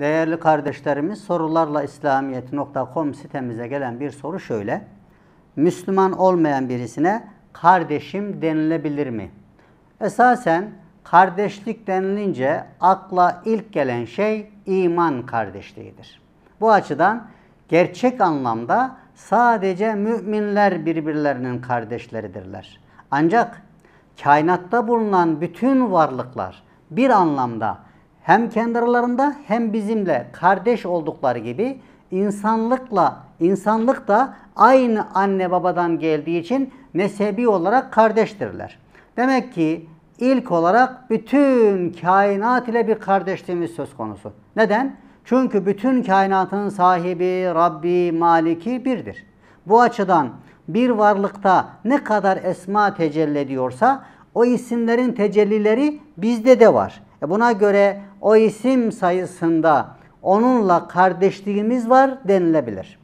Değerli kardeşlerimiz sorularla İslamiyet.com sitemize gelen bir soru şöyle. Müslüman olmayan birisine kardeşim denilebilir mi? Esasen kardeşlik denilince akla ilk gelen şey iman kardeşliğidir. Bu açıdan gerçek anlamda sadece müminler birbirlerinin kardeşleridirler. Ancak kainatta bulunan bütün varlıklar bir anlamda hem kendi aralarında hem bizimle kardeş oldukları gibi insanlıkla insanlık da aynı anne babadan geldiği için nesebi olarak kardeştirler. Demek ki ilk olarak bütün kainat ile bir kardeşliğimiz söz konusu. Neden? Çünkü bütün kainatın sahibi, Rabbi, Maliki birdir. Bu açıdan bir varlıkta ne kadar esma tecelli ediyorsa o isimlerin tecellileri bizde de var. Buna göre o isim sayısında onunla kardeşliğimiz var denilebilir.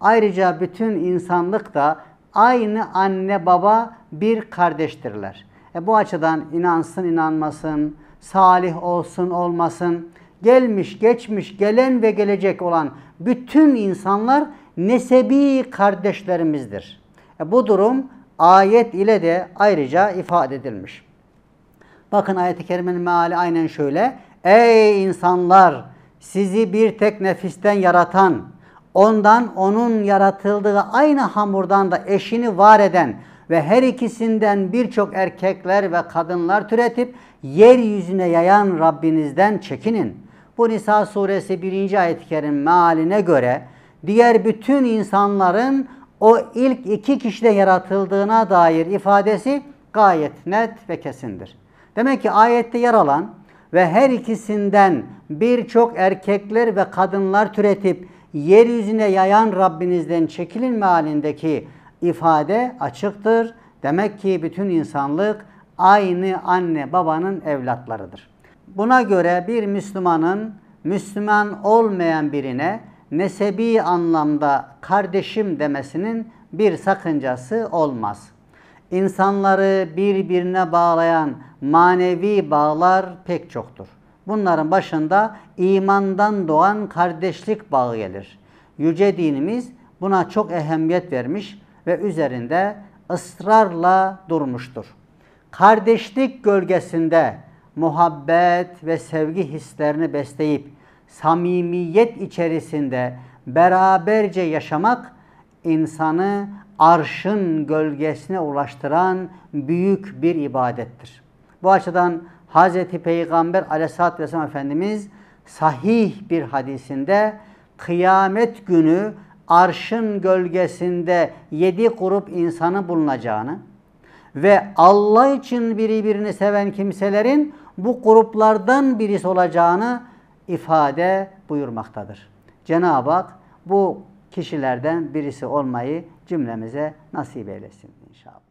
Ayrıca bütün insanlık da aynı anne baba bir kardeştirler. E bu açıdan inansın inanmasın, salih olsun olmasın, gelmiş geçmiş gelen ve gelecek olan bütün insanlar nesebi kardeşlerimizdir. E bu durum ayet ile de ayrıca ifade edilmiş. Bakın ayet-i kerimenin meali aynen şöyle. Ey insanlar! Sizi bir tek nefisten yaratan, ondan onun yaratıldığı aynı hamurdan da eşini var eden ve her ikisinden birçok erkekler ve kadınlar türetip yeryüzüne yayan Rabbinizden çekinin. Bu Nisa suresi 1. ayet-i kerim mealine göre diğer bütün insanların o ilk iki kişiden yaratıldığına dair ifadesi gayet net ve kesindir. Demek ki ayette yer alan ve her ikisinden birçok erkekler ve kadınlar türetip yeryüzüne yayan Rabbinizden çekilin halindeki ifade açıktır. Demek ki bütün insanlık aynı anne babanın evlatlarıdır. Buna göre bir Müslümanın Müslüman olmayan birine nesebi anlamda kardeşim demesinin bir sakıncası olmaz. İnsanları birbirine bağlayan manevi bağlar pek çoktur. Bunların başında imandan doğan kardeşlik bağı gelir. Yüce dinimiz buna çok ehemmiyet vermiş ve üzerinde ısrarla durmuştur. Kardeşlik gölgesinde muhabbet ve sevgi hislerini besleyip samimiyet içerisinde beraberce yaşamak insanı arşın gölgesine ulaştıran büyük bir ibadettir. Bu açıdan Hz. Peygamber aleyhissalatü vesselam Efendimiz sahih bir hadisinde kıyamet günü arşın gölgesinde yedi grup insanı bulunacağını ve Allah için birbirini seven kimselerin bu gruplardan birisi olacağını ifade buyurmaktadır. Cenab-ı Hak bu kişilerden birisi olmayı cümlemize nasip eylesin inşallah.